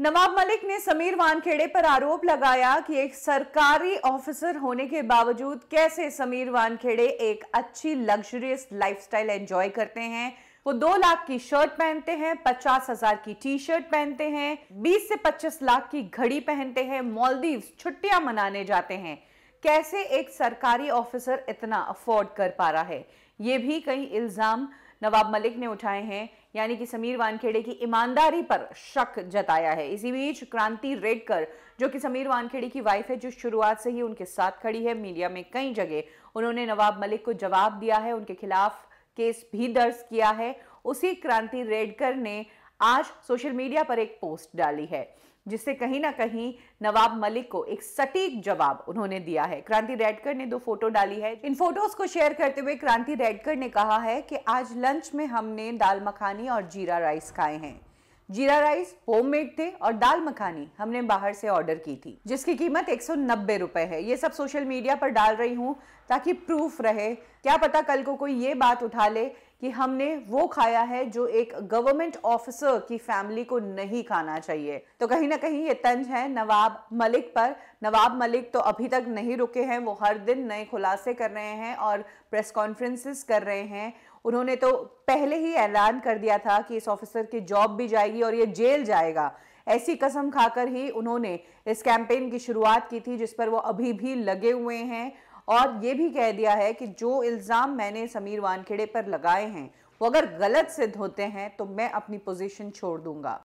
नवाब मलिक ने समीर वानखेड़े पर आरोप लगाया कि एक सरकारी ऑफिसर होने के बावजूद कैसे समीर वानखेड़े एक अच्छी लग्जरियस लाइफस्टाइल एंजॉय करते हैं वो दो लाख की शर्ट पहनते हैं पचास हजार की टी शर्ट पहनते हैं बीस से पच्चीस लाख की घड़ी पहनते हैं मॉलदीव छुट्टियां मनाने जाते हैं कैसे एक सरकारी ऑफिसर इतना अफोर्ड कर पा रहा है ये भी कई इल्जाम नवाब मलिक ने उठाए हैं यानी कि समीर वानखेड़े की ईमानदारी पर शक जताया है इसी बीच क्रांति रेडकर जो कि समीर वानखेड़े की वाइफ है जो शुरुआत से ही उनके साथ खड़ी है मीडिया में कई जगह उन्होंने नवाब मलिक को जवाब दिया है उनके खिलाफ केस भी दर्ज किया है उसी क्रांति रेडकर ने आज सोशल मीडिया पर एक पोस्ट डाली है जिससे कहीं ना कहीं नवाब मलिक को एक सटीक जवाब उन्होंने दिया है क्रांति रेडकर ने दो फोटो डाली है इन फोटोज को शेयर करते हुए क्रांति रेडकर ने कहा है कि आज लंच में हमने दाल मखानी और जीरा राइस खाए हैं जीरा राइस होममेड थे और दाल मखानी हमने बाहर से ऑर्डर की थी जिसकी कीमत एक सौ रुपए है ये सब सोशल मीडिया पर डाल रही हूँ ताकि प्रूफ रहे क्या पता कल को कोई ये बात उठा ले कि हमने वो खाया है जो एक गवर्नमेंट ऑफिसर की फैमिली को नहीं खाना चाहिए तो कहीं ना कहीं ये तंज है नवाब मलिक पर नवाब मलिक तो अभी तक नहीं रुके हैं वो हर दिन नए खुलासे कर रहे हैं और प्रेस कॉन्फ्रेंसिस कर रहे हैं उन्होंने तो पहले ही ऐलान कर दिया था कि इस ऑफिसर की जॉब भी जाएगी और ये जेल जाएगा ऐसी कसम खाकर ही उन्होंने इस कैंपेन की शुरुआत की थी जिस पर वो अभी भी लगे हुए हैं और ये भी कह दिया है कि जो इल्ज़ाम मैंने समीर वानखेड़े पर लगाए हैं वो अगर गलत सिद्ध होते हैं तो मैं अपनी पोजीशन छोड़ दूंगा